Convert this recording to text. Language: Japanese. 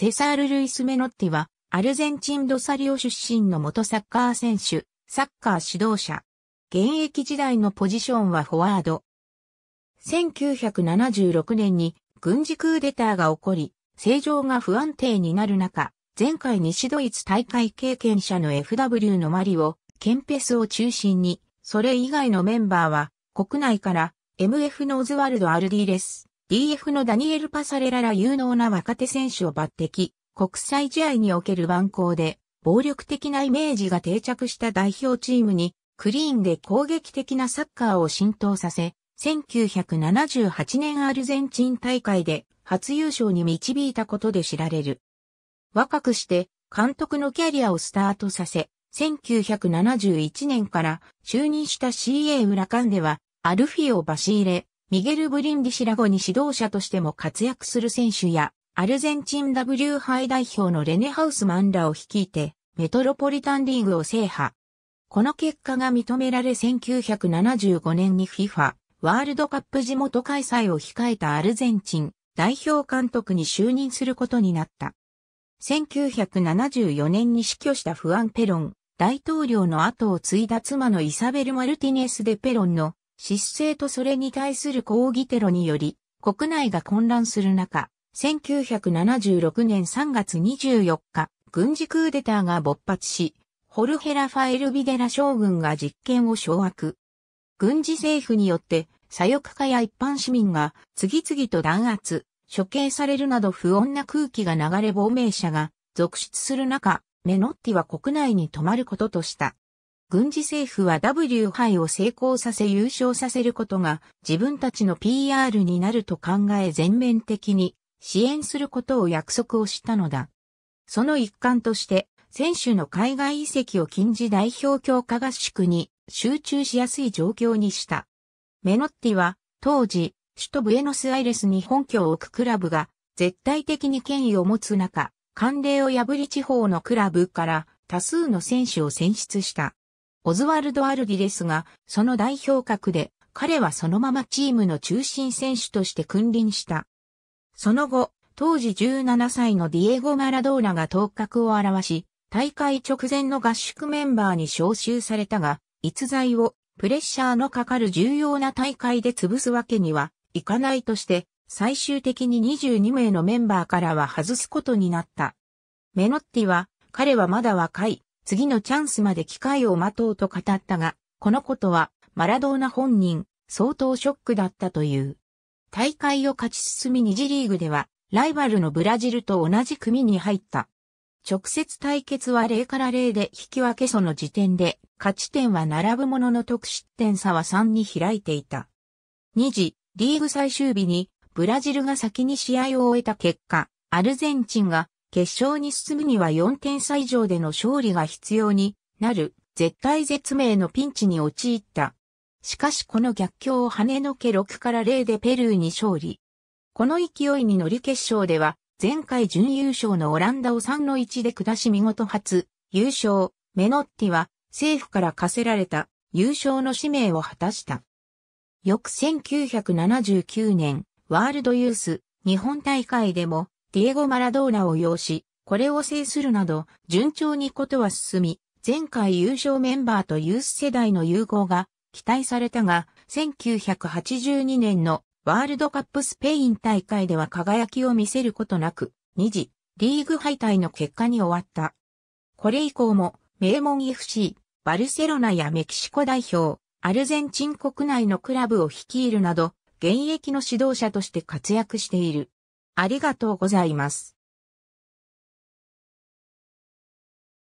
セサール・ルイス・メノッティは、アルゼンチン・ドサリオ出身の元サッカー選手、サッカー指導者。現役時代のポジションはフォワード。1976年に軍事クーデターが起こり、政情が不安定になる中、前回西ドイツ大会経験者の FW のマリオ、ケンペスを中心に、それ以外のメンバーは国内から MF のオズワルド・アルディレス、DF のダニエル・パサレラら有能な若手選手を抜擢、国際試合における蛮行で、暴力的なイメージが定着した代表チームに、クリーンで攻撃的なサッカーを浸透させ、1978年アルゼンチン大会で初優勝に導いたことで知られる。若くして監督のキャリアをスタートさせ、1971年から就任した CA 裏間ではアルフィオ・バシーレ、ミゲル・ブリンディシラゴに指導者としても活躍する選手や、アルゼンチン W 杯代表のレネ・ハウスマンらを率いて、メトロポリタンリーグを制覇。この結果が認められ1975年に FIFA ワールドカップ地元開催を控えたアルゼンチン代表監督に就任することになった。1974年に死去したフアン・ペロン大統領の後を継いだ妻のイサベル・マルティネス・デ・ペロンの失勢とそれに対する抗議テロにより、国内が混乱する中、1976年3月24日、軍事クーデターが勃発し、ホルヘラファエルビデラ将軍が実権を掌握。軍事政府によって、左翼化や一般市民が次々と弾圧、処刑されるなど不穏な空気が流れ亡命者が続出する中、メノッティは国内に泊まることとした。軍事政府は W 杯を成功させ優勝させることが自分たちの PR になると考え全面的に支援することを約束をしたのだ。その一環として、選手の海外移籍を禁じ代表強化合宿に集中しやすい状況にした。メノッティは当時、首都ブエノスアイレスに本拠を置くクラブが絶対的に権威を持つ中、慣例を破り地方のクラブから多数の選手を選出した。オズワルド・アルディレスが、その代表格で、彼はそのままチームの中心選手として君臨した。その後、当時17歳のディエゴ・マラドーナが頭角を現し、大会直前の合宿メンバーに招集されたが、逸材をプレッシャーのかかる重要な大会で潰すわけにはいかないとして、最終的に22名のメンバーからは外すことになった。メノッティは、彼はまだ若い、次のチャンスまで機会を待とうと語ったが、このことはマラドーナ本人、相当ショックだったという。大会を勝ち進み2次リーグでは、ライバルのブラジルと同じ組に入った。直接対決は0から0で引き分けその時点で、勝ち点は並ぶものの得失点差は3に開いていた。2次、リーグ最終日に、ブラジルが先に試合を終えた結果、アルゼンチンが決勝に進むには4点差以上での勝利が必要になる絶体絶命のピンチに陥った。しかしこの逆境を跳ねのけ6から0でペルーに勝利。この勢いに乗り決勝では前回準優勝のオランダを3の1で下し見事初優勝メノッティは政府から課せられた優勝の使命を果たした。翌1979年ワールドユース日本大会でもディエゴ・マラドーナを擁し、これを制するなど、順調にことは進み、前回優勝メンバーとユース世代の融合が期待されたが、1982年のワールドカップスペイン大会では輝きを見せることなく、2次、リーグ敗退の結果に終わった。これ以降も、名門 FC、バルセロナやメキシコ代表、アルゼンチン国内のクラブを率いるなど、現役の指導者として活躍している。ありがとうございます。